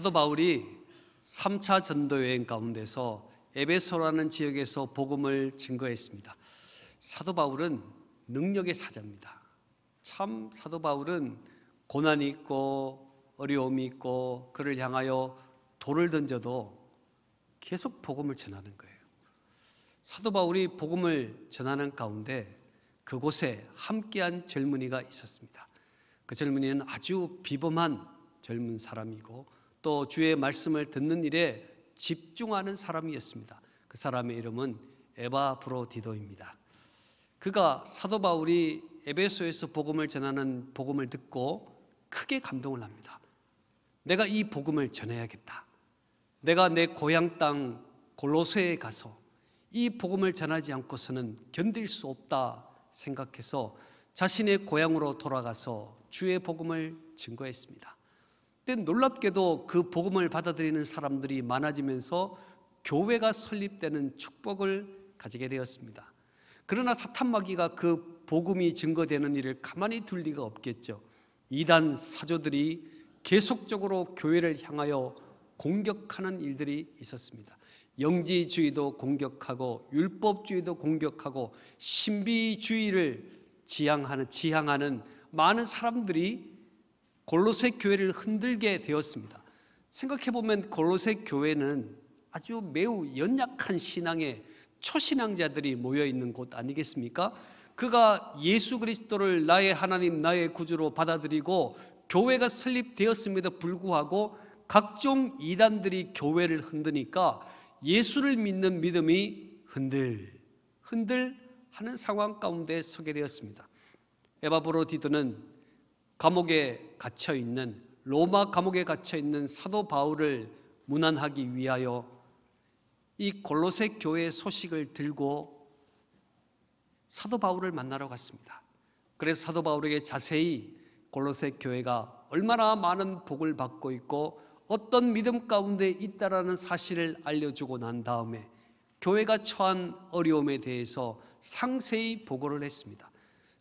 사도 바울이 3차 전도 여행 가운데서 에베소라는 지역에서 복음을 증거했습니다. 사도 바울은 능력의 사자입니다. 참 사도 바울은 고난이 있고 어려움이 있고 그를 향하여 돌을 던져도 계속 복음을 전하는 거예요. 사도 바울이 복음을 전하는 가운데 그곳에 함께한 젊은이가 있었습니다. 그 젊은이는 아주 비범한 젊은 사람이고 또 주의 말씀을 듣는 일에 집중하는 사람이었습니다. 그 사람의 이름은 에바브로디도입니다. 그가 사도 바울이 에베소에서 복음을 전하는 복음을 듣고 크게 감동을 합니다. 내가 이 복음을 전해야겠다. 내가 내 고향 땅 골로새에 가서 이 복음을 전하지 않고서는 견딜 수 없다 생각해서 자신의 고향으로 돌아가서 주의 복음을 증거했습니다. 근데 놀랍게도 그 복음을 받아들이는 사람들이 많아지면서 교회가 설립되는 축복을 가지게 되었습니다. 그러나 사탄마귀가 그 복음이 증거되는 일을 가만히 둘 리가 없겠죠. 이단 사조들이 계속적으로 교회를 향하여 공격하는 일들이 있었습니다. 영지주의도 공격하고 율법주의도 공격하고 신비주의를 지향하는 지향하는 많은 사람들이 골로새 교회를 흔들게 되었습니다. 생각해 보면 골로새 교회는 아주 매우 연약한 신앙의 초신앙자들이 모여 있는 곳 아니겠습니까? 그가 예수 그리스도를 나의 하나님 나의 구주로 받아들이고 교회가 설립되었음에도 불구하고 각종 이단들이 교회를 흔드니까 예수를 믿는 믿음이 흔들 흔들 하는 상황 가운데 서게 되었습니다. 에바브로디드는 감옥에 갇혀 있는 로마 감옥에 갇혀 있는 사도 바울을 문안하기 위하여 이 골로새 교회 의 소식을 들고 사도 바울을 만나러 갔습니다. 그래서 사도 바울에게 자세히 골로새 교회가 얼마나 많은 복을 받고 있고 어떤 믿음 가운데 있다라는 사실을 알려주고 난 다음에 교회가 처한 어려움에 대해서 상세히 보고를 했습니다.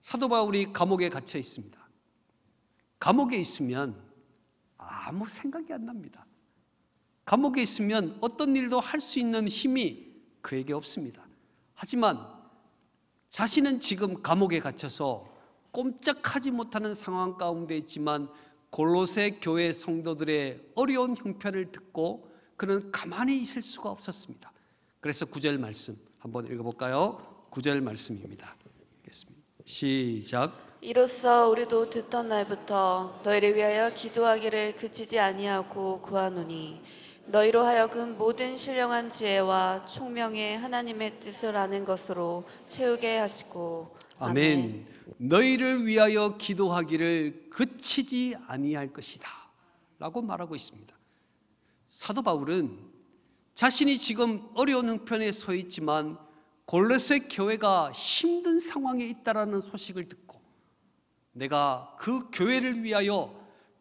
사도 바울이 감옥에 갇혀 있습니다. 감옥에 있으면 아무 생각이 안 납니다. 감옥에 있으면 어떤 일도 할 수 있는 힘이 그에게 없습니다. 하지만 자신은 지금 감옥에 갇혀서 꼼짝하지 못하는 상황 가운데 있지만 골로새 교회 성도들의 어려운 형편을 듣고 그는 가만히 있을 수가 없었습니다. 그래서 구절 말씀 한번 읽어볼까요? 구절 말씀입니다. 시작. 이로써 우리도 듣던 날부터 너희를 위하여 기도하기를 그치지 아니하고 구하노니 너희로 하여금 모든 신령한 지혜와 총명의 하나님의 뜻을 아는 것으로 채우게 하시고 아멘. 아멘. 너희를 위하여 기도하기를 그치지 아니할 것이다. 라고 말하고 있습니다. 사도 바울은 자신이 지금 어려운 형편에 서 있지만 골로새 교회가 힘든 상황에 있다라는 소식을 듣고 내가 그 교회를 위하여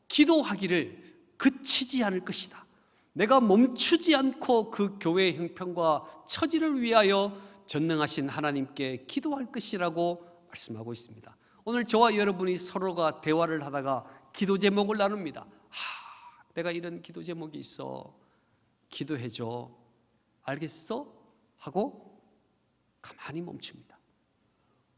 기도하기를 그치지 않을 것이다. 내가 멈추지 않고 그 교회의 형편과 처지를 위하여 전능하신 하나님께 기도할 것이라고 말씀하고 있습니다. 오늘 저와 여러분이 서로가 대화를 하다가 기도 제목을 나눕니다. 하, 내가 이런 기도 제목이 있어. 기도해줘. 알겠어? 하고 가만히 멈춥니다.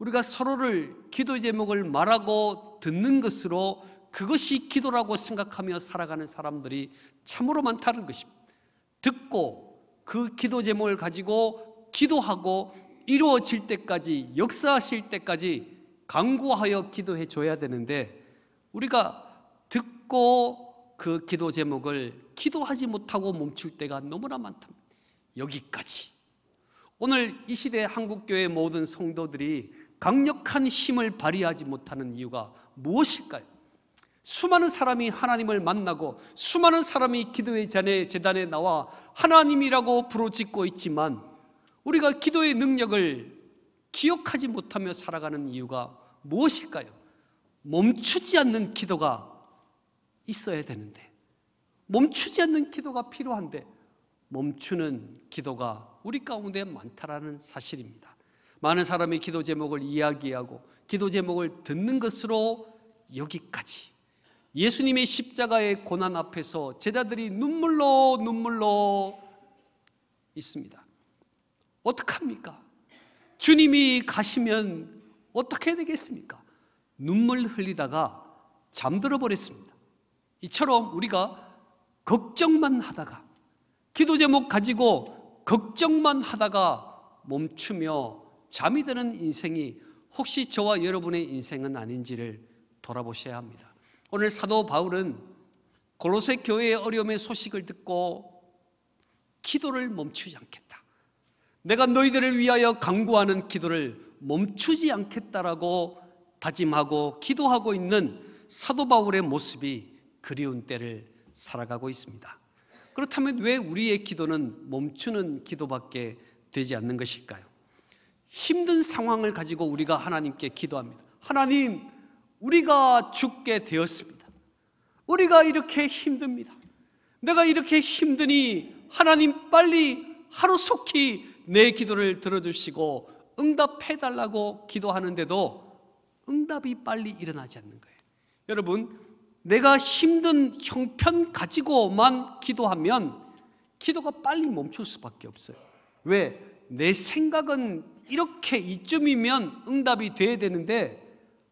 우리가 서로를 기도 제목을 말하고 듣는 것으로 그것이 기도라고 생각하며 살아가는 사람들이 참으로 많다는 것입니다. 듣고 그 기도 제목을 가지고 기도하고 이루어질 때까지 역사하실 때까지 강구하여 기도해 줘야 되는데 우리가 듣고 그 기도 제목을 기도하지 못하고 멈출 때가 너무나 많답니다. 여기까지. 오늘 이 시대 한국교회 모든 성도들이 강력한 힘을 발휘하지 못하는 이유가 무엇일까요? 수많은 사람이 하나님을 만나고 수많은 사람이 기도의 잔에 재단에 나와 하나님이라고 부르짖고 있지만 우리가 기도의 능력을 기억하지 못하며 살아가는 이유가 무엇일까요? 멈추지 않는 기도가 있어야 되는데 멈추지 않는 기도가 필요한데 멈추는 기도가 우리 가운데 많다라는 사실입니다. 많은 사람이 기도 제목을 이야기하고 기도 제목을 듣는 것으로 여기까지 예수님의 십자가의 고난 앞에서 제자들이 눈물로 눈물로 있습니다 어떡합니까? 주님이 가시면 어떻게 되겠습니까? 눈물 흘리다가 잠들어 버렸습니다 이처럼 우리가 걱정만 하다가 기도 제목 가지고 걱정만 하다가 멈추며 잠이 드는 인생이 혹시 저와 여러분의 인생은 아닌지를 돌아보셔야 합니다. 오늘 사도 바울은 골로새 교회의 어려움의 소식을 듣고 기도를 멈추지 않겠다. 내가 너희들을 위하여 강구하는 기도를 멈추지 않겠다라고 다짐하고 기도하고 있는 사도 바울의 모습이 그리운 때를 살아가고 있습니다. 그렇다면 왜 우리의 기도는 멈추는 기도밖에 되지 않는 것일까요? 힘든 상황을 가지고 우리가 하나님께 기도합니다. 하나님, 우리가 죽게 되었습니다. 우리가 이렇게 힘듭니다. 내가 이렇게 힘드니 하나님 빨리 하루속히 내 기도를 들어주시고 응답해달라고 기도하는데도 응답이 빨리 일어나지 않는 거예요. 여러분, 내가 힘든 형편 가지고만 기도하면 기도가 빨리 멈출 수밖에 없어요. 왜? 내 생각은 이렇게 이쯤이면 응답이 돼야 되는데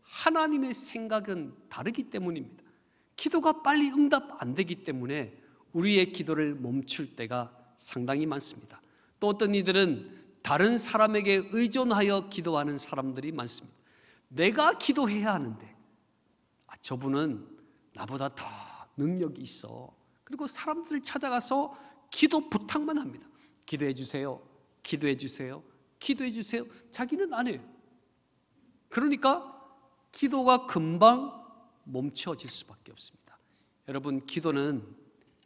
하나님의 생각은 다르기 때문입니다. 기도가 빨리 응답 안 되기 때문에 우리의 기도를 멈출 때가 상당히 많습니다. 또 어떤 이들은 다른 사람에게 의존하여 기도하는 사람들이 많습니다. 내가 기도해야 하는데 아, 저분은 나보다 더 능력이 있어. 그리고 사람들을 찾아가서 기도 부탁만 합니다. 기도해 주세요. 기도해 주세요. 기도해 주세요. 자기는 안 해요. 그러니까 기도가 금방 멈춰질 수밖에 없습니다. 여러분, 기도는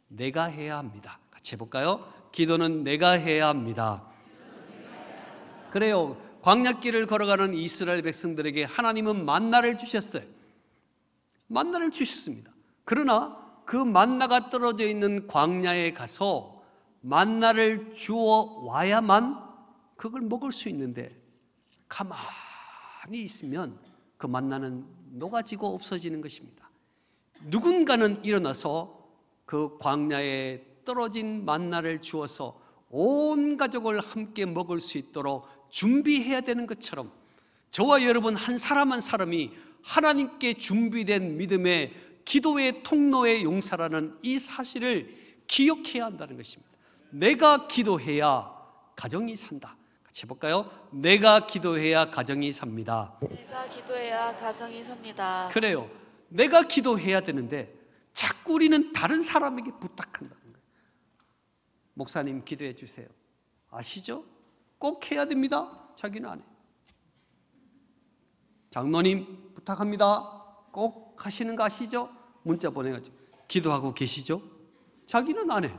내가 해야 합니다. 같이 해볼까요? 기도는 내가 해야 합니다. 그래요. 광약길을 걸어가는 이스라엘 백성들에게 하나님은 만나를 주셨어요. 만나를 주셨습니다. 그러나 그 만나가 떨어져 있는 광야에 가서 만나를 주어 와야만 그걸 먹을 수 있는데 가만히 있으면 그 만나는 녹아지고 없어지는 것입니다. 누군가는 일어나서 그 광야에 떨어진 만나를 주어서 온 가족을 함께 먹을 수 있도록 준비해야 되는 것처럼 저와 여러분 한 사람 한 사람이 하나님께 준비된 믿음의 기도의 통로의 용사라는 이 사실을 기억해야 한다는 것입니다. 내가 기도해야 가정이 산다. 같이 볼까요? 내가 기도해야 가정이 삽니다. 내가 기도해야 가정이 삽니다. 그래요. 내가 기도해야 되는데 자꾸 우리는 다른 사람에게 부탁한다는 거예요. 목사님 기도해 주세요. 아시죠? 꼭 해야 됩니다. 자기는 안 해. 장로님 부탁합니다. 꼭 하시는 거 아시죠? 문자 보내가지고 기도하고 계시죠? 자기는 안 해.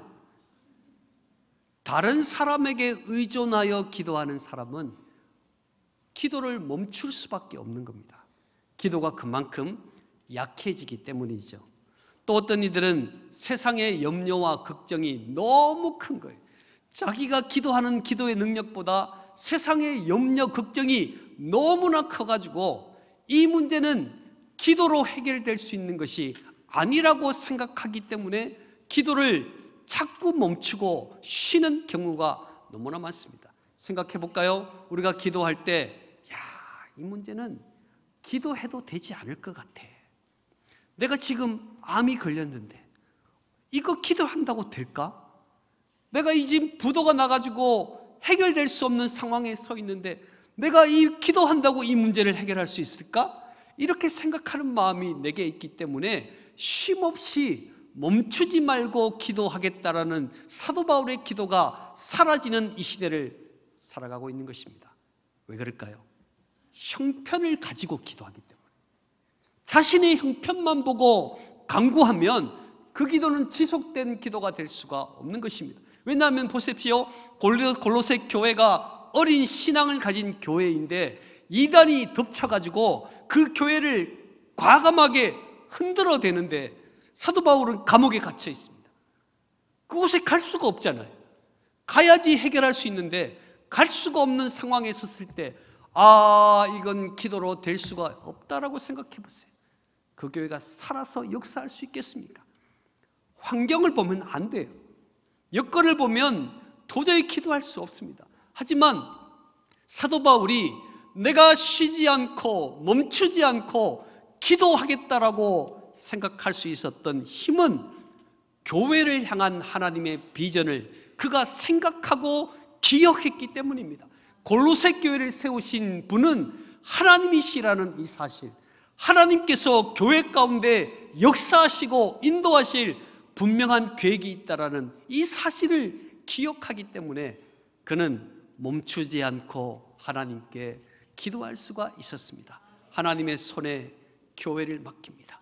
다른 사람에게 의존하여 기도하는 사람은 기도를 멈출 수밖에 없는 겁니다. 기도가 그만큼 약해지기 때문이죠. 또 어떤 이들은 세상의 염려와 걱정이 너무 큰 거예요. 자기가 기도하는 기도의 능력보다 세상의 염려, 걱정이 너무나 커가지고 이 문제는 기도로 해결될 수 있는 것이 아니라고 생각하기 때문에 기도를 자꾸 멈추고 쉬는 경우가 너무나 많습니다. 생각해 볼까요? 우리가 기도할 때, 야, 이 문제는 기도해도 되지 않을 것 같아. 내가 지금 암이 걸렸는데, 이거 기도한다고 될까? 내가 이집 부도가 나가지고 해결될 수 없는 상황에 서 있는데, 내가 이 기도한다고 이 문제를 해결할 수 있을까? 이렇게 생각하는 마음이 내게 있기 때문에 쉼없이 멈추지 말고 기도하겠다라는 사도 바울의 기도가 사라지는 이 시대를 살아가고 있는 것입니다. 왜 그럴까요? 형편을 가지고 기도하기 때문에. 자신의 형편만 보고 강구하면 그 기도는 지속된 기도가 될 수가 없는 것입니다. 왜냐하면 보십시오. 골로새 교회가 어린 신앙을 가진 교회인데 이단이 덮쳐가지고 그 교회를 과감하게 흔들어 대는데 사도 바울은 감옥에 갇혀 있습니다. 그곳에 갈 수가 없잖아요. 가야지 해결할 수 있는데 갈 수가 없는 상황에 섰을 때 아, 이건 기도로 될 수가 없다라고 생각해 보세요. 그 교회가 살아서 역사할 수 있겠습니까? 환경을 보면 안 돼요. 여건을 보면 도저히 기도할 수 없습니다. 하지만 사도 바울이 내가 쉬지 않고 멈추지 않고 기도하겠다라고 생각할 수 있었던 힘은 교회를 향한 하나님의 비전을 그가 생각하고 기억했기 때문입니다. 골로새 교회를 세우신 분은 하나님이시라는 이 사실, 하나님께서 교회 가운데 역사하시고 인도하실 분명한 계획이 있다라는 이 사실을 기억하기 때문에 그는 멈추지 않고 하나님께 기도할 수가 있었습니다. 하나님의 손에 교회를 맡깁니다.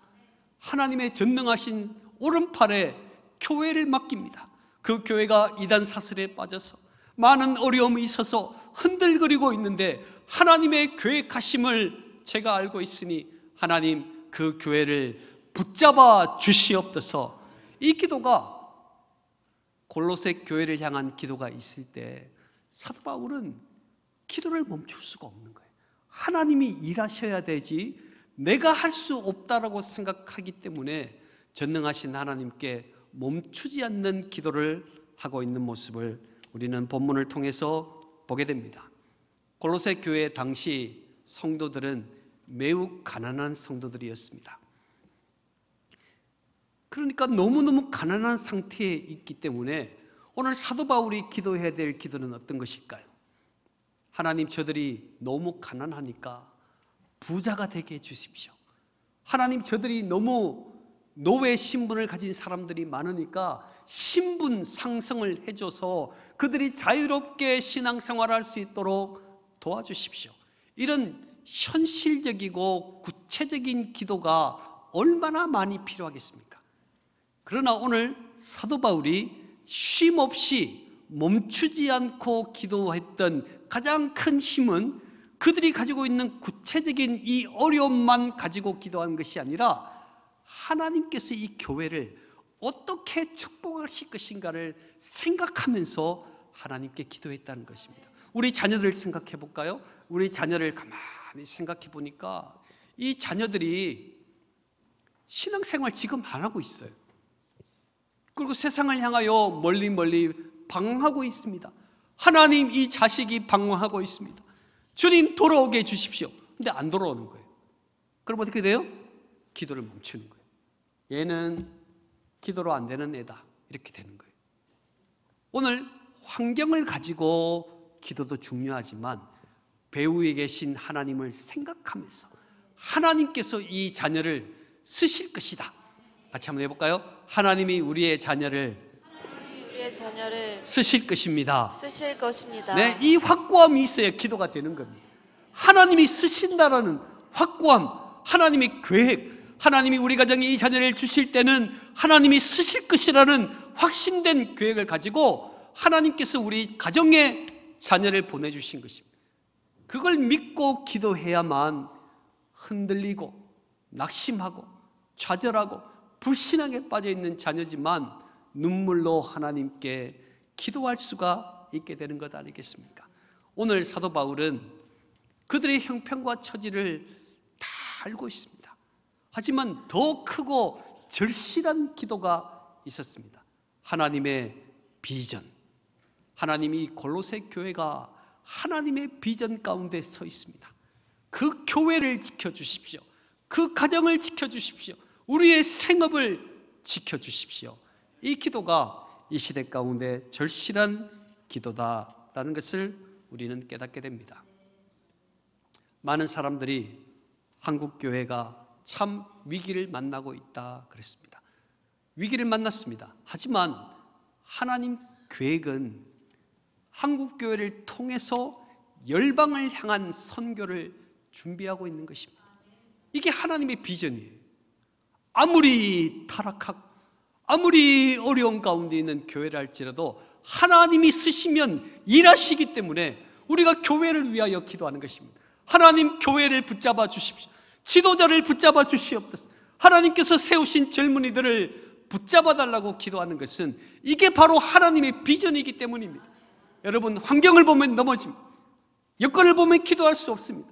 하나님의 전능하신 오른팔에 교회를 맡깁니다. 그 교회가 이단 사슬에 빠져서 많은 어려움이 있어서 흔들거리고 있는데 하나님의 계획하심을 제가 알고 있으니 하나님 그 교회를 붙잡아 주시옵소서. 이 기도가 골로새 교회를 향한 기도가 있을 때 사도 바울은 기도를 멈출 수가 없는 거예요. 하나님이 일하셔야 되지 내가 할 수 없다라고 생각하기 때문에 전능하신 하나님께 멈추지 않는 기도를 하고 있는 모습을 우리는 본문을 통해서 보게 됩니다. 골로새 교회 당시 성도들은 매우 가난한 성도들이었습니다. 그러니까 너무너무 가난한 상태에 있기 때문에 오늘 사도 바울이 기도해야 될 기도는 어떤 것일까요? 하나님 저들이 너무 가난하니까 부자가 되게 해주십시오. 하나님 저들이 너무 노예 신분을 가진 사람들이 많으니까 신분 상승을 해줘서 그들이 자유롭게 신앙생활할수 있도록 도와주십시오. 이런 현실적이고 구체적인 기도가 얼마나 많이 필요하겠습니까? 그러나 오늘 사도 바울이 쉼 없이 멈추지 않고 기도했던 가장 큰 힘은 그들이 가지고 있는 구체적인 이 어려움만 가지고 기도하는 것이 아니라 하나님께서 이 교회를 어떻게 축복하실 것인가를 생각하면서 하나님께 기도했다는 것입니다. 우리 자녀들 생각해 볼까요? 우리 자녀를 가만히 생각해 보니까 이 자녀들이 신앙생활 지금 안 하고 있어요. 그리고 세상을 향하여 멀리 멀리 방황하고 있습니다. 하나님 이 자식이 방황하고 있습니다. 주님 돌아오게 해 주십시오. 근데 안 돌아오는 거예요. 그럼 어떻게 돼요? 기도를 멈추는 거예요. 얘는 기도로 안 되는 애다. 이렇게 되는 거예요. 오늘 환경을 가지고 기도도 중요하지만 배우에 계신 하나님을 생각하면서 하나님께서 이 자녀를 쓰실 것이다. 같이 한번 해볼까요? 하나님이 우리의 자녀를 자의 자녀를 쓰실 것입니다. 쓰실 것입니다. 네, 이 확고함이 있어야 기도가 되는 겁니다. 하나님이 쓰신다라는 확고함, 하나님의 계획, 하나님이 우리 가정에 이 자녀를 주실 때는 하나님이 쓰실 것이라는 확신된 계획을 가지고 하나님께서 우리 가정에 자녀를 보내주신 것입니다. 그걸 믿고 기도해야만 흔들리고 낙심하고 좌절하고 불신앙에 빠져있는 자녀지만 눈물로 하나님께 기도할 수가 있게 되는 것 아니겠습니까? 오늘 사도 바울은 그들의 형편과 처지를 다 알고 있습니다. 하지만 더 크고 절실한 기도가 있었습니다. 하나님의 비전. 하나님이 골로새 교회가 하나님의 비전 가운데 서 있습니다. 그 교회를 지켜주십시오. 그 가정을 지켜주십시오. 우리의 생업을 지켜주십시오. 이 기도가 이 시대 가운데 절실한 기도다라는 것을 우리는 깨닫게 됩니다. 많은 사람들이 한국 교회가 참 위기를 만나고 있다 그랬습니다. 위기를 만났습니다. 하지만 하나님 계획은 한국 교회를 통해서 열방을 향한 선교를 준비하고 있는 것입니다. 이게 하나님의 비전이에요. 아무리 타락하고 아무리 어려운 가운데 있는 교회를 할지라도 하나님이 쓰시면 일하시기 때문에 우리가 교회를 위하여 기도하는 것입니다. 하나님 교회를 붙잡아 주십시오. 지도자를 붙잡아 주시옵소서. 하나님께서 세우신 젊은이들을 붙잡아 달라고 기도하는 것은 이게 바로 하나님의 비전이기 때문입니다. 여러분 환경을 보면 넘어집니다. 여건을 보면 기도할 수 없습니다.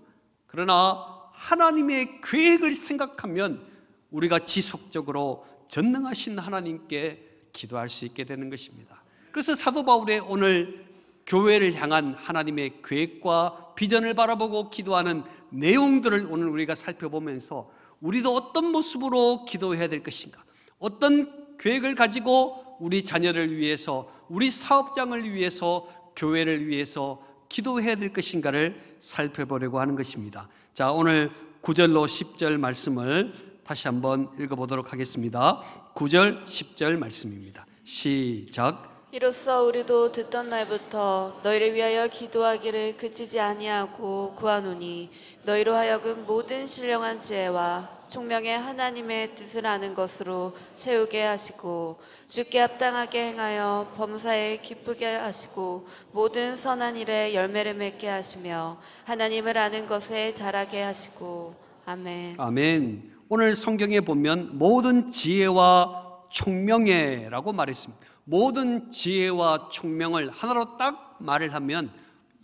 그러나 하나님의 계획을 생각하면 우리가 지속적으로 전능하신 하나님께 기도할 수 있게 되는 것입니다. 그래서 사도 바울의 오늘 교회를 향한 하나님의 계획과 비전을 바라보고 기도하는 내용들을 오늘 우리가 살펴보면서 우리도 어떤 모습으로 기도해야 될 것인가? 어떤 계획을 가지고 우리 자녀를 위해서, 우리 사업장을 위해서, 교회를 위해서 기도해야 될 것인가를 살펴보려고 하는 것입니다. 자, 오늘 9절로 10절 말씀을 다시 한번 읽어보도록 하겠습니다. 9절, 10절 말씀입니다. 시작. 이로써 우리도 듣던 날부터 너희를 위하여 기도하기를 그치지 아니하고 구하노니 너희로 하여금 모든 신령한 지혜와 총명의 하나님의 뜻을 아는 것으로 채우게 하시고 주께 합당하게 행하여 범사에 기쁘게 하시고 모든 선한 일에 열매를 맺게 하시며 하나님을 아는 것에 자라게 하시고 아멘. 아멘. 오늘 성경에 보면 모든 지혜와 총명해라고 말했습니다. 모든 지혜와 총명을 하나로 딱 말을 하면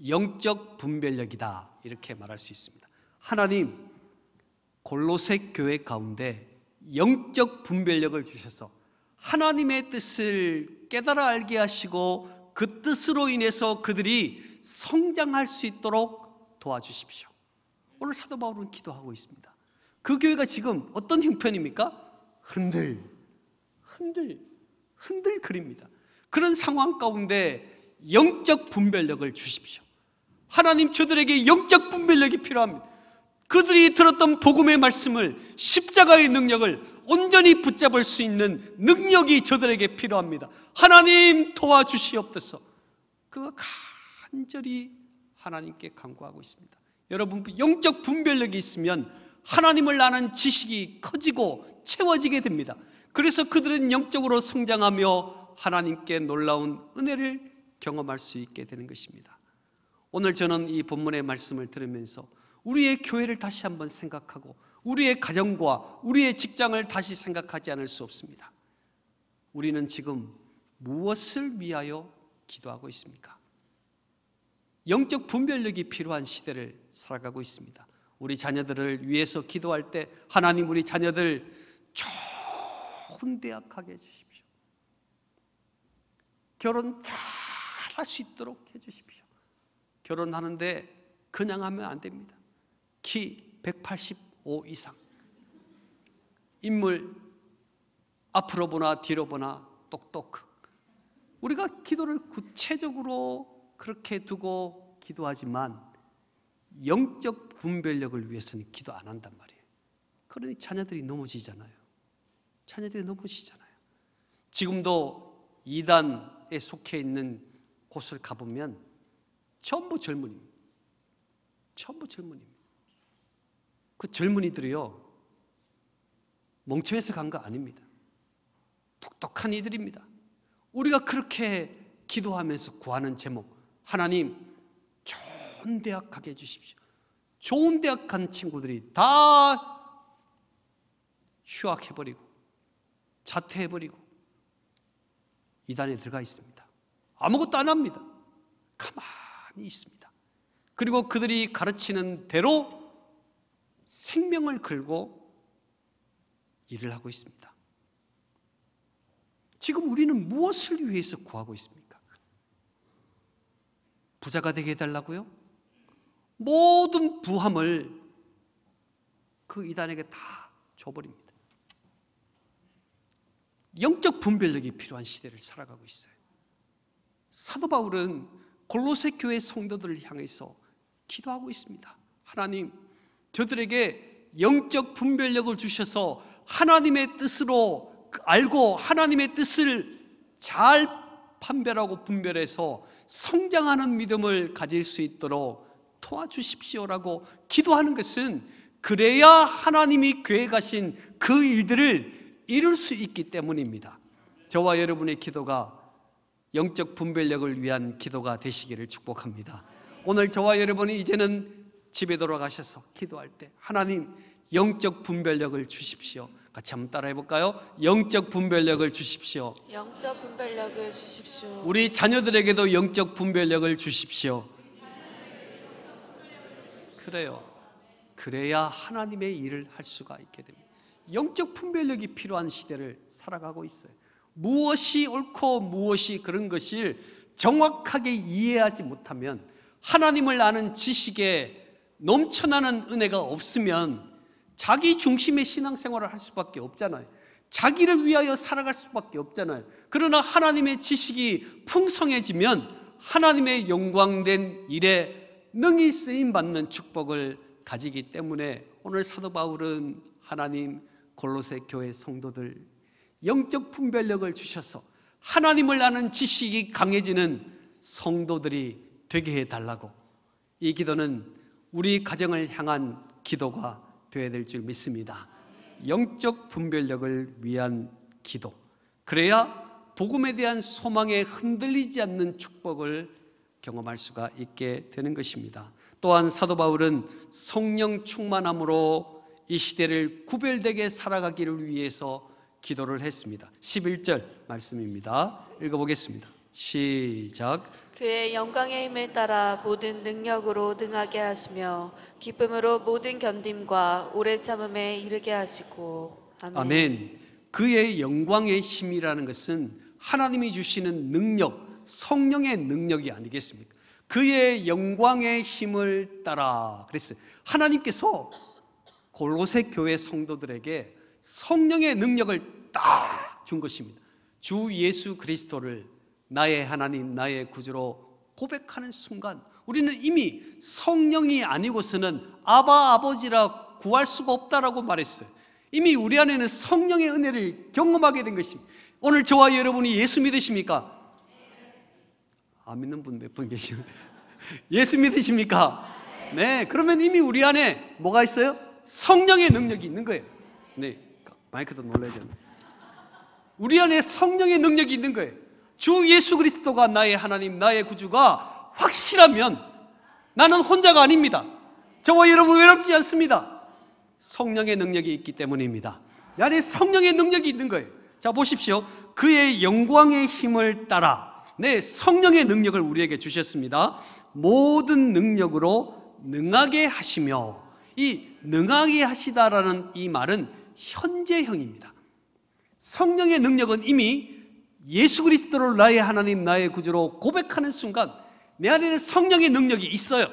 영적 분별력이다. 이렇게 말할 수 있습니다. 하나님 골로새 교회 가운데 영적 분별력을 주셔서 하나님의 뜻을 깨달아 알게 하시고 그 뜻으로 인해서 그들이 성장할 수 있도록 도와주십시오. 오늘 사도 바울은 기도하고 있습니다. 그 교회가 지금 어떤 형편입니까? 흔들, 흔들, 흔들 그립니다. 그런 상황 가운데 영적 분별력을 주십시오. 하나님 저들에게 영적 분별력이 필요합니다. 그들이 들었던 복음의 말씀을 십자가의 능력을 온전히 붙잡을 수 있는 능력이 저들에게 필요합니다. 하나님 도와주시옵소서. 그거 간절히 하나님께 간구하고 있습니다. 여러분 그 영적 분별력이 있으면 하나님을 아는 지식이 커지고 채워지게 됩니다. 그래서 그들은 영적으로 성장하며 하나님께 놀라운 은혜를 경험할 수 있게 되는 것입니다. 오늘 저는 이 본문의 말씀을 들으면서 우리의 교회를 다시 한번 생각하고 우리의 가정과 우리의 직장을 다시 생각하지 않을 수 없습니다. 우리는 지금 무엇을 위하여 기도하고 있습니까? 영적 분별력이 필요한 시대를 살아가고 있습니다. 우리 자녀들을 위해서 기도할 때 하나님 우리 자녀들 좋은 대학하게 해주십시오. 결혼 잘 할 수 있도록 해주십시오. 결혼하는데 그냥 하면 안 됩니다. 키 185 이상. 인물 앞으로 보나 뒤로 보나 똑똑. 우리가 기도를 구체적으로 그렇게 두고 기도하지만 영적 분별력을 위해서는 기도 안 한단 말이에요. 그러니 자녀들이 넘어지잖아요. 자녀들이 넘어지잖아요. 지금도 이단에 속해 있는 곳을 가보면 전부 젊은입니다. 전부 젊은입니다. 그 젊은이들이요, 멍청해서 간 거 아닙니다. 똑똑한 이들입니다. 우리가 그렇게 기도하면서 구하는 제목, 하나님, 좋은 대학 가게 해주십시오. 좋은 대학 간 친구들이 다 휴학해버리고 자퇴해버리고 이단에 들어가 있습니다. 아무것도 안 합니다. 가만히 있습니다. 그리고 그들이 가르치는 대로 생명을 걸고 일을 하고 있습니다. 지금 우리는 무엇을 위해서 구하고 있습니까? 부자가 되게 해달라고요? 모든 부함을 그 이단에게 다 줘버립니다. 영적 분별력이 필요한 시대를 살아가고 있어요. 사도 바울은 골로새 교회 성도들을 향해서 기도하고 있습니다. 하나님, 저들에게 영적 분별력을 주셔서 하나님의 뜻으로 그 알고 하나님의 뜻을 잘 판별하고 분별해서 성장하는 믿음을 가질 수 있도록 도와주십시오라고 기도하는 것은 그래야 하나님이 계획하신 그 일들을 이룰 수 있기 때문입니다. 저와 여러분의 기도가 영적 분별력을 위한 기도가 되시기를 축복합니다. 오늘 저와 여러분이 이제는 집에 돌아가셔서 기도할 때 하나님 영적 분별력을 주십시오. 같이 한번 따라해 볼까요? 영적 분별력을 주십시오. 영적 분별력을 주십시오. 우리 자녀들에게도 영적 분별력을 주십시오. 그래요. 그래야 하나님의 일을 할 수가 있게 됩니다. 영적 분별력이 필요한 시대를 살아가고 있어요. 무엇이 옳고 무엇이 그런 것을 정확하게 이해하지 못하면 하나님을 아는 지식에 넘쳐나는 은혜가 없으면 자기 중심의 신앙생활을 할 수밖에 없잖아요. 자기를 위하여 살아갈 수밖에 없잖아요. 그러나 하나님의 지식이 풍성해지면 하나님의 영광된 일에 능히 쓰임 받는 축복을 가지기 때문에 오늘 사도 바울은 하나님 골로새 교회 성도들 영적 분별력을 주셔서 하나님을 아는 지식이 강해지는 성도들이 되게 해 달라고 이 기도는 우리 가정을 향한 기도가 되어야 될 줄 믿습니다. 영적 분별력을 위한 기도. 그래야 복음에 대한 소망에 흔들리지 않는 축복을 경험할 수가 있게 되는 것입니다. 또한 사도 바울은 성령 충만함으로 이 시대를 구별되게 살아가기를 위해서 기도를 했습니다. 11절 말씀입니다. 읽어보겠습니다. 시작. 그의 영광의 힘을 따라 모든 능력으로 능하게 하시며 기쁨으로 모든 견딤과 오래 참음에 이르게 하시고 아멘. 아멘. 그의 영광의 힘이라는 것은 하나님이 주시는 능력, 성령의 능력이 아니겠습니까? 그의 영광의 힘을 따라 그랬어요. 하나님께서 골로새 교회 성도들에게 성령의 능력을 딱 준 것입니다. 주 예수 그리스도를 나의 하나님, 나의 구주로 고백하는 순간 우리는 이미 성령이 아니고서는 아바 아버지라 구할 수가 없다라고 말했어요. 이미 우리 안에는 성령의 은혜를 경험하게 된 것입니다. 오늘 저와 여러분이 예수 믿으십니까? 안 아, 믿는 분 몇 분 계시면 예수 믿으십니까? 네. 그러면 이미 우리 안에 뭐가 있어요? 성령의 능력이 있는 거예요. 네. 마이크도 놀라잖아 우리 안에 성령의 능력이 있는 거예요. 주 예수 그리스도가 나의 하나님, 나의 구주가 확실하면 나는 혼자가 아닙니다. 저와 여러분 외롭지 않습니다. 성령의 능력이 있기 때문입니다. 내 안에 성령의 능력이 있는 거예요. 자, 보십시오. 그의 영광의 힘을 따라 네, 성령의 능력을 우리에게 주셨습니다. 모든 능력으로 능하게 하시며 이 능하게 하시다라는 이 말은 현재형입니다. 성령의 능력은 이미 예수 그리스도를 나의 하나님 나의 구주로 고백하는 순간 내 안에는 성령의 능력이 있어요.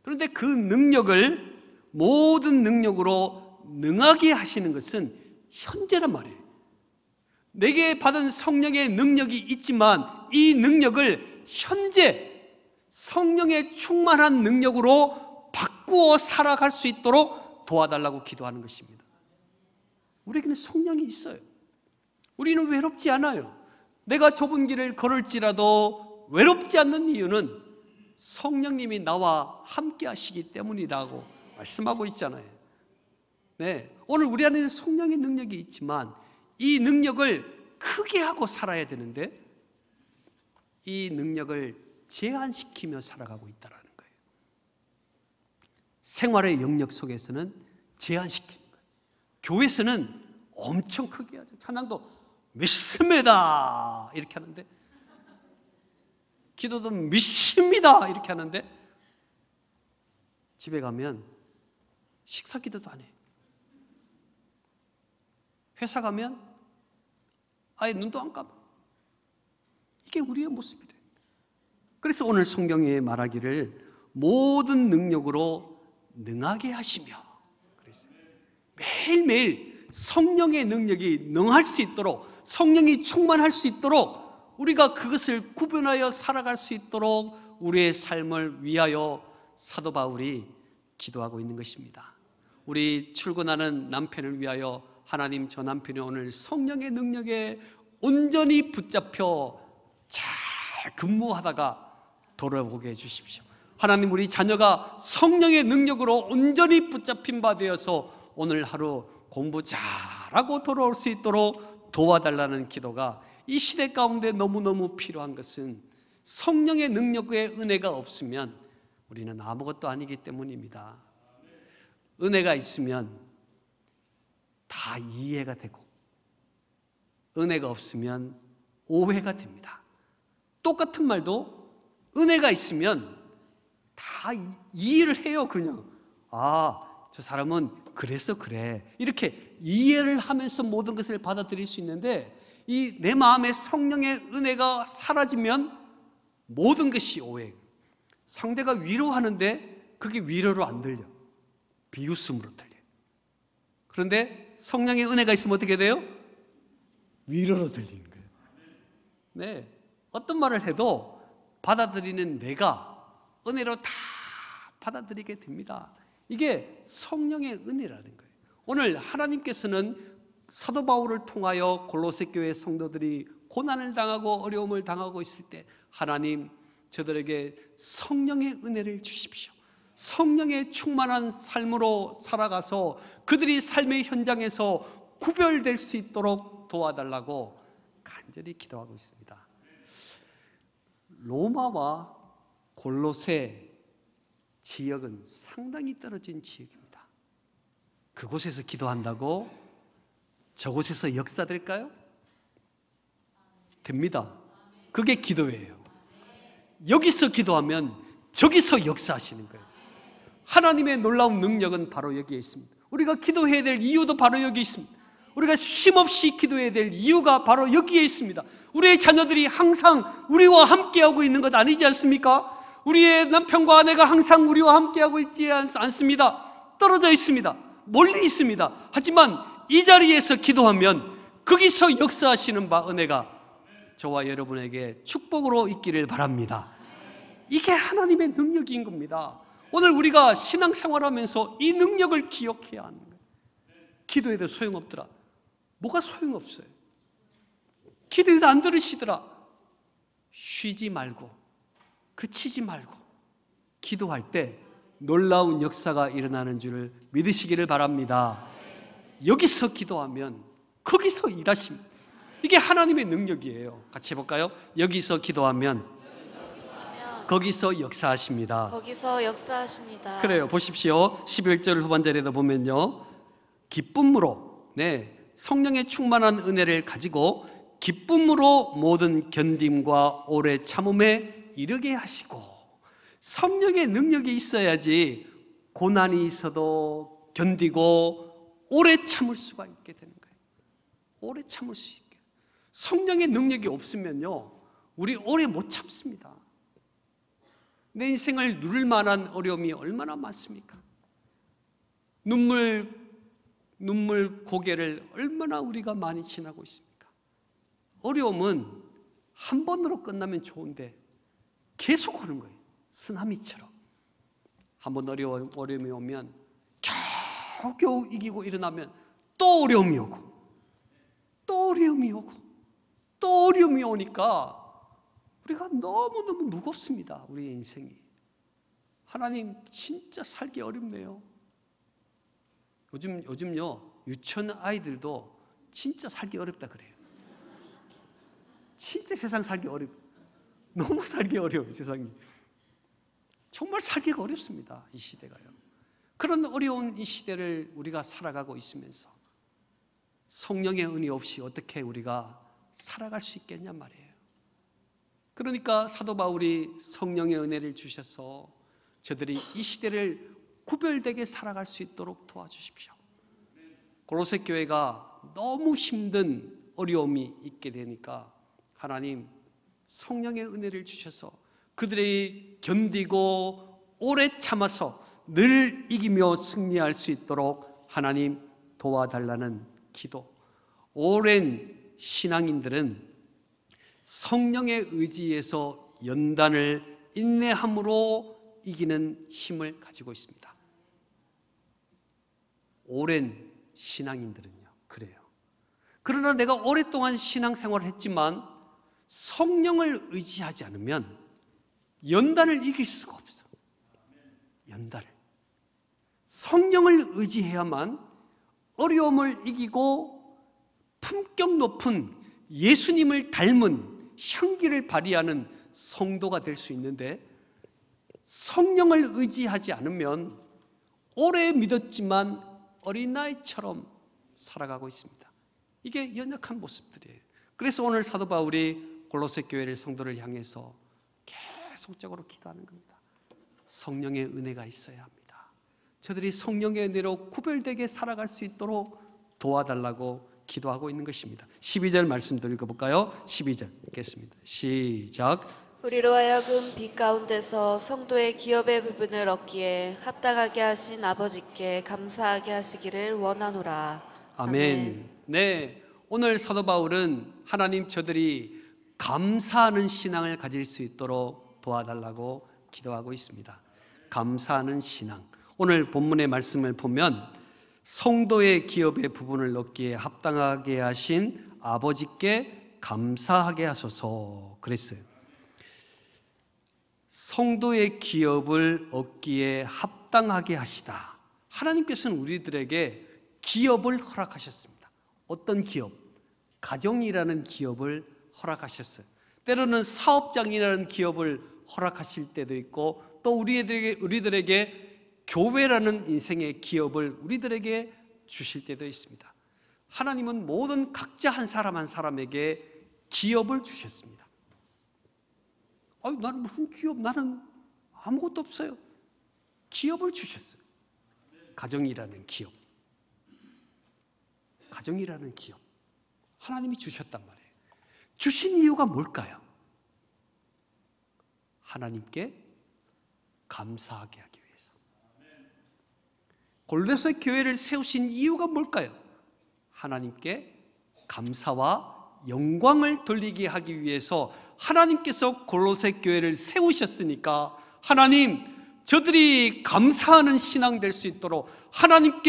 그런데 그 능력을 모든 능력으로 능하게 하시는 것은 현재란 말이에요. 내게 받은 성령의 능력이 있지만 이 능력을 현재 성령의 충만한 능력으로 바꾸어 살아갈 수 있도록 도와달라고 기도하는 것입니다. 우리에게는 성령이 있어요. 우리는 외롭지 않아요. 내가 좁은 길을 걸을지라도 외롭지 않는 이유는 성령님이 나와 함께 하시기 때문이라고 말씀하고 있잖아요. 네. 오늘 우리 안에는 성령의 능력이 있지만 이 능력을 크게 하고 살아야 되는데 이 능력을 제한시키며 살아가고 있다는 거예요. 생활의 영역 속에서는 제한시키는 거예요. 교회에서는 엄청 크게 하죠. 찬양도 믿습니다 이렇게 하는데 기도도 믿습니다 이렇게 하는데 집에 가면 식사 기도도 안 해요. 회사 가면 아예 눈도 안 감아. 이게 우리의 모습이 돼. 그래서 오늘 성경이 말하기를 모든 능력으로 능하게 하시며 매일매일 성령의 능력이 능할 수 있도록 성령이 충만할 수 있도록 우리가 그것을 구분하여 살아갈 수 있도록 우리의 삶을 위하여 사도 바울이 기도하고 있는 것입니다. 우리 출근하는 남편을 위하여 하나님 저 남편이 오늘 성령의 능력에 온전히 붙잡혀 잘 근무하다가 돌아오게 해주십시오. 하나님 우리 자녀가 성령의 능력으로 온전히 붙잡힌 바 되어서 오늘 하루 공부 잘하고 돌아올 수 있도록 도와달라는 기도가 이 시대 가운데 너무너무 필요한 것은 성령의 능력의 은혜가 없으면 우리는 아무것도 아니기 때문입니다. 은혜가 있으면 다 이해가 되고 은혜가 없으면 오해가 됩니다. 똑같은 말도 은혜가 있으면 다 이해를 해요, 그냥. 아, 저 사람은 그래서 그래. 이렇게 이해를 하면서 모든 것을 받아들일 수 있는데 이 내 마음에 성령의 은혜가 사라지면 모든 것이 오해. 상대가 위로하는데 그게 위로로 안 들려. 비웃음으로 들려. 그런데 성령의 은혜가 있으면 어떻게 돼요? 위로로 들리는 거예요. 네. 어떤 말을 해도 받아들이는 내가 은혜로 다 받아들이게 됩니다. 이게 성령의 은혜라는 거예요. 오늘 하나님께서는 사도 바울을 통하여 골로새 교회 성도들이 고난을 당하고 어려움을 당하고 있을 때 하나님 저들에게 성령의 은혜를 주십시오. 성령에 충만한 삶으로 살아가서 그들이 삶의 현장에서 구별될 수 있도록 도와달라고 간절히 기도하고 있습니다. 로마와 골로새 지역은 상당히 떨어진 지역입니다. 그곳에서 기도한다고 저곳에서 역사될까요? 됩니다. 그게 기도예요. 여기서 기도하면 저기서 역사하시는 거예요. 하나님의 놀라운 능력은 바로 여기에 있습니다. 우리가 기도해야 될 이유도 바로 여기 있습니다. 우리가 쉼없이 기도해야 될 이유가 바로 여기에 있습니다. 우리의 자녀들이 항상 우리와 함께하고 있는 것 아니지 않습니까? 우리의 남편과 아내가 항상 우리와 함께하고 있지 않습니다. 떨어져 있습니다. 멀리 있습니다. 하지만 이 자리에서 기도하면 거기서 역사하시는 바 은혜가 저와 여러분에게 축복으로 있기를 바랍니다. 이게 하나님의 능력인 겁니다. 오늘 우리가 신앙생활하면서 이 능력을 기억해야 하는 거예요. 기도해도 소용없더라. 뭐가 소용없어요? 기도해도 안 들으시더라. 쉬지 말고 그치지 말고 기도할 때 놀라운 역사가 일어나는 줄 믿으시기를 바랍니다. 여기서 기도하면 거기서 일하십니다. 이게 하나님의 능력이에요. 같이 해볼까요? 여기서 기도하면 거기서 역사하십니다. 거기서 역사하십니다. 그래요. 보십시오. 11절 후반절에도 보면요. 기쁨으로 네, 성령의 충만한 은혜를 가지고 기쁨으로 모든 견딤과 오래 참음에 이르게 하시고 성령의 능력이 있어야지 고난이 있어도 견디고 오래 참을 수가 있게 되는 거예요. 오래 참을 수 있게. 성령의 능력이 없으면요. 우리 오래 못 참습니다. 내 인생을 누를 만한 어려움이 얼마나 많습니까? 눈물, 눈물 고개를 얼마나 우리가 많이 지나고 있습니까? 어려움은 한 번으로 끝나면 좋은데 계속 오는 거예요. 쓰나미처럼. 한 번 어려움이 오면 겨우겨우 이기고 일어나면 또 어려움이 오고 또 어려움이 오고 또 어려움이 오니까 우리가 너무너무 무겁습니다. 우리의 인생이. 하나님 진짜 살기 어렵네요. 요즘 요즘요. 유치원 아이들도 진짜 살기 어렵다 그래요. 진짜 세상 살기 어렵. 너무 살기 어려워요, 세상이. 정말 살기가 어렵습니다. 이 시대가요. 그런 어려운 이 시대를 우리가 살아가고 있으면서 성령의 은혜 없이 어떻게 우리가 살아갈 수 있겠냔 말이에요. 그러니까 사도 바울이 성령의 은혜를 주셔서 저들이 이 시대를 구별되게 살아갈 수 있도록 도와주십시오. 골로새 교회가 너무 힘든 어려움이 있게 되니까 하나님 성령의 은혜를 주셔서 그들이 견디고 오래 참아서 늘 이기며 승리할 수 있도록 하나님 도와달라는 기도. 오랜 신앙인들은 성령의 의지에서 연단을 인내함으로 이기는 힘을 가지고 있습니다. 오랜 신앙인들은요, 그래요. 그러나 내가 오랫동안 신앙 생활을 했지만 성령을 의지하지 않으면 연단을 이길 수가 없어. 연단을. 성령을 의지해야만 어려움을 이기고 품격 높은 예수님을 닮은 향기를 발휘하는 성도가 될 수 있는데 성령을 의지하지 않으면 오래 믿었지만 어린아이처럼 살아가고 있습니다. 이게 연약한 모습들이에요. 그래서 오늘 사도 바울이 골로새 교회를 성도를 향해서 계속적으로 기도하는 겁니다. 성령의 은혜가 있어야 합니다. 저들이 성령의 은혜로 구별되게 살아갈 수 있도록 도와달라고 기도하고 있는 것입니다. 12절 말씀도 읽어볼까요? 12절 읽겠습니다. 시작. 우리로 하여금 빛 가운데서 성도의 기업의 부분을 얻기에 합당하게 하신 아버지께 감사하게 하시기를 원하노라. 아멘. 아멘. 네, 오늘 사도 바울은 하나님 저들이 감사하는 신앙을 가질 수 있도록 도와달라고 기도하고 있습니다. 감사하는 신앙. 오늘 본문의 말씀을 보면 성도의 기업의 부분을 얻기에 합당하게 하신 아버지께 감사하게 하소서 그랬어요. 성도의 기업을 얻기에 합당하게 하시다. 하나님께서는 우리들에게 기업을 허락하셨습니다. 어떤 기업? 가정이라는 기업을 허락하셨어요. 때로는 사업장이라는 기업을 허락하실 때도 있고 또 우리들에게 우리들에게 교회라는 인생의 기업을 우리들에게 주실 때도 있습니다. 하나님은 모든 각자 한 사람 한 사람에게 기업을 주셨습니다. 아, 나는 무슨 기업? 나는 아무것도 없어요. 기업을 주셨어요. 가정이라는 기업. 가정이라는 기업. 하나님이 주셨단 말이에요. 주신 이유가 뭘까요? 하나님께 감사하게 하기. 골로새 교회를 세우신 이유가 뭘까요? 하나님께 감사와 영광을 돌리게 하기 위해서 하나님께서 골로새 교회를 세우셨으니까 하나님 저들이 감사하는 신앙 될 수 있도록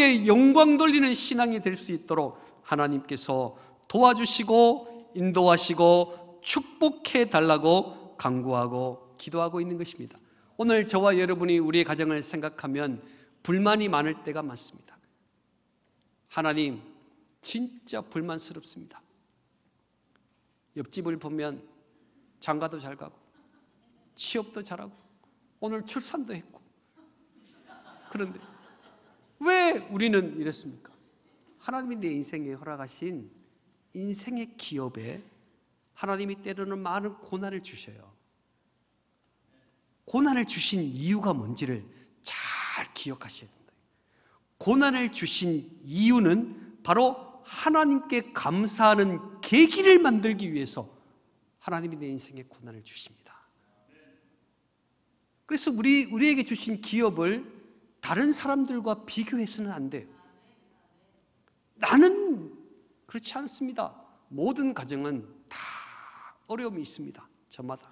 하나님께 영광 돌리는 신앙이 될 수 있도록 하나님께서 도와주시고 인도하시고 축복해 달라고 강구하고 기도하고 있는 것입니다. 오늘 저와 여러분이 우리의 가정을 생각하면 불만이 많을 때가 많습니다. 하나님, 진짜 불만스럽습니다. 옆집을 보면 장가도 잘 가고, 취업도 잘하고, 오늘 출산도 했고. 그런데 왜 우리는 이랬습니까? 하나님이 내 인생에 허락하신 인생의 기업에 하나님이 때로는 많은 고난을 주셔요. 고난을 주신 이유가 뭔지를 기억하셔야 된다. 고난을 주신 이유는 바로 하나님께 감사하는 계기를 만들기 위해서 하나님이 내 인생에 고난을 주십니다. 그래서 우리 우리에게 주신 기업을 다른 사람들과 비교해서는 안 돼요. 나는 그렇지 않습니다. 모든 가정은 다 어려움이 있습니다. 저마다.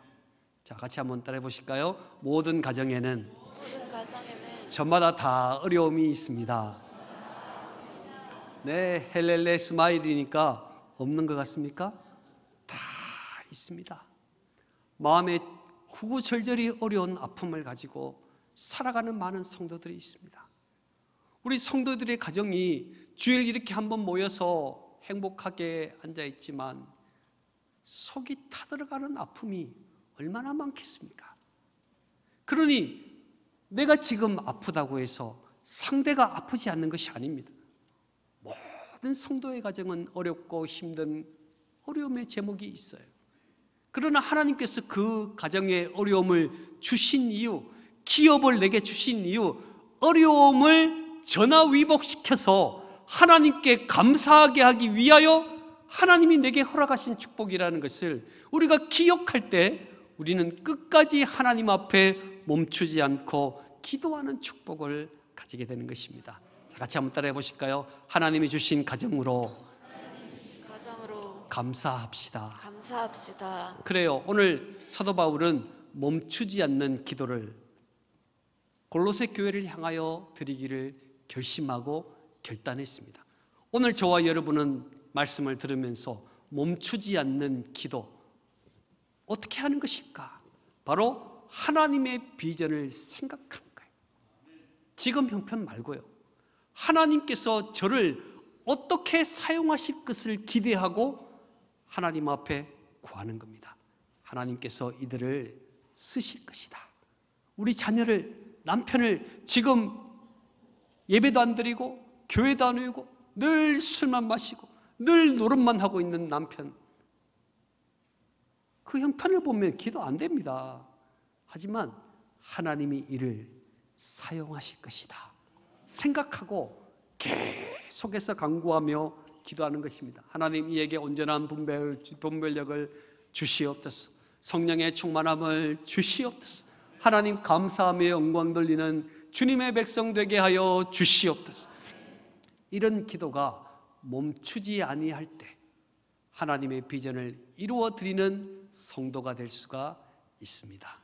자, 같이 한번 따라해 보실까요? 모든 가정에는 모든 가정에 저마다 다 어려움이 있습니다. 네, 헬렐레 스마일이니까 없는 것 같습니까? 다 있습니다. 마음의 구구절절이 어려운 아픔을 가지고 살아가는 많은 성도들이 있습니다. 우리 성도들의 가정이 주일 이렇게 한번 모여서 행복하게 앉아 있지만 속이 타들어가는 아픔이 얼마나 많겠습니까? 그러니 내가 지금 아프다고 해서 상대가 아프지 않는 것이 아닙니다. 모든 성도의 가정은 어렵고 힘든 어려움의 제목이 있어요. 그러나 하나님께서 그 가정의 어려움을 주신 이유, 기업을 내게 주신 이유, 어려움을 전화위복시켜서 하나님께 감사하게 하기 위하여 하나님이 내게 허락하신 축복이라는 것을 우리가 기억할 때 우리는 끝까지 하나님 앞에 멈추지 않고 기도하는 축복을 가지게 되는 것입니다. 자, 같이 한번 따라해 보실까요? 하나님이 주신 가정으로 감사합시다. 감사합시다. 그래요. 오늘 사도 바울은 멈추지 않는 기도를 골로새 교회를 향하여 드리기를 결심하고 결단했습니다. 오늘 저와 여러분은 말씀을 들으면서 멈추지 않는 기도 어떻게 하는 것일까? 바로 하나님의 비전을 생각합니 지금 형편 말고요. 하나님께서 저를 어떻게 사용하실 것을 기대하고 하나님 앞에 구하는 겁니다. 하나님께서 이들을 쓰실 것이다. 우리 자녀를, 남편을 지금 예배도 안 드리고, 교회도 안 오고, 늘 술만 마시고, 늘 노름만 하고 있는 남편. 그 형편을 보면 기도 안 됩니다. 하지만 하나님이 이를 사용하실 것이다 생각하고 계속해서 강구하며 기도하는 것입니다 하나님 이에게 온전한 분별, 분별력을 주시옵소서 성령의 충만함을 주시옵소서 하나님 감사함에 영광 돌리는 주님의 백성 되게 하여 주시옵소서 이런 기도가 멈추지 아니할 때 하나님의 비전을 이루어 드리는 성도가 될 수가 있습니다